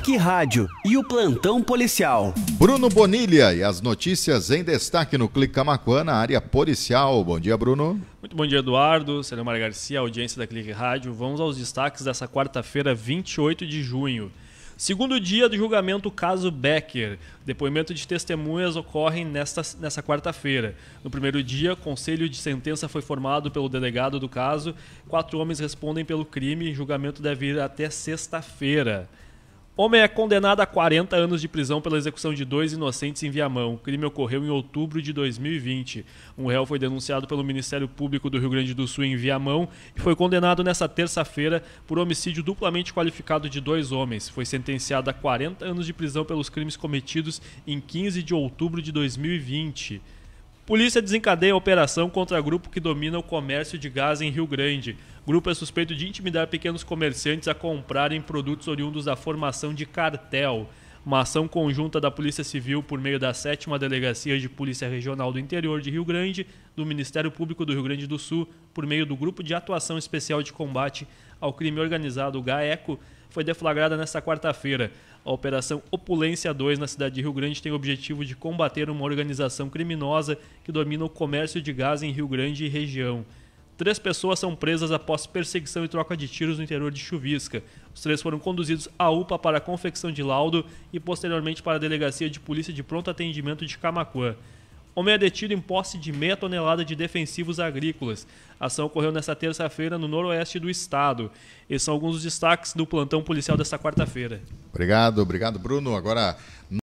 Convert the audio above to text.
Clique Rádio e o Plantão Policial. Bruno Bonilha e as notícias em destaque no Clique Camacuã, na área policial. Bom dia, Bruno. Muito bom dia, Eduardo. Selemar Garcia, audiência da Clique Rádio. Vamos aos destaques dessa quarta-feira, 28 de junho. Segundo dia do julgamento caso Becker. Depoimento de testemunhas ocorrem nesta, nessa quarta-feira. No primeiro dia, conselho de sentença foi formado pelo delegado do caso. Quatro homens respondem pelo crime. Julgamento deve ir até sexta-feira. Homem é condenado a 40 anos de prisão pela execução de dois inocentes em Viamão. O crime ocorreu em outubro de 2020. Um réu foi denunciado pelo Ministério Público do Rio Grande do Sul em Viamão e foi condenado nesta terça-feira por homicídio duplamente qualificado de dois homens. Foi sentenciado a 40 anos de prisão pelos crimes cometidos em 15 de outubro de 2020. Polícia desencadeia a operação contra grupo que domina o comércio de gás em Rio Grande. Grupo é suspeito de intimidar pequenos comerciantes a comprarem produtos oriundos da formação de cartel uma ação conjunta da Polícia Civil por meio da 7 Delegacia de Polícia Regional do Interior de Rio Grande, do Ministério Público do Rio Grande do Sul, por meio do Grupo de Atuação Especial de Combate ao Crime Organizado, GAECO, foi deflagrada nesta quarta-feira. A Operação Opulência 2 na cidade de Rio Grande tem o objetivo de combater uma organização criminosa que domina o comércio de gás em Rio Grande e região. Três pessoas são presas após perseguição e troca de tiros no interior de Chuvisca. Os três foram conduzidos à UPA para a confecção de laudo e posteriormente para a Delegacia de Polícia de Pronto Atendimento de Camacuã. Homem é detido em posse de meia tonelada de defensivos agrícolas. A ação ocorreu nesta terça-feira no noroeste do estado. Esses são alguns dos destaques do plantão policial desta quarta-feira. Obrigado, obrigado, Bruno. Agora.